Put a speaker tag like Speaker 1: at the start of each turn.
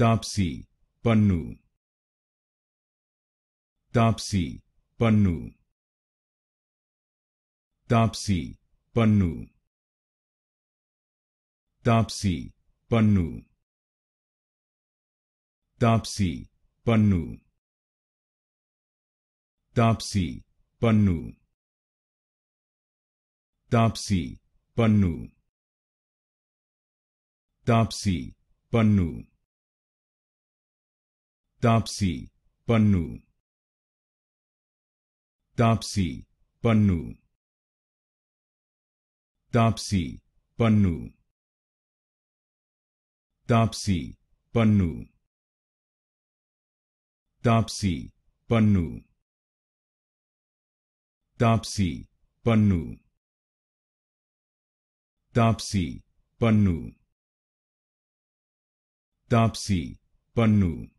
Speaker 1: Taapsee Pannu Taapsee Pannu Taapsee Pannu Taapsee Pannu Taapsee Pannu Taapsee Pannu Taapsee Pannu Taapsee Pannu Tapsi Pannu. Tapsi Pannu. Tapsi Pannu. Tapsi Pannu. Tapsi Pannu. Tapsi Pannu. Tapsi Pannu. pannu.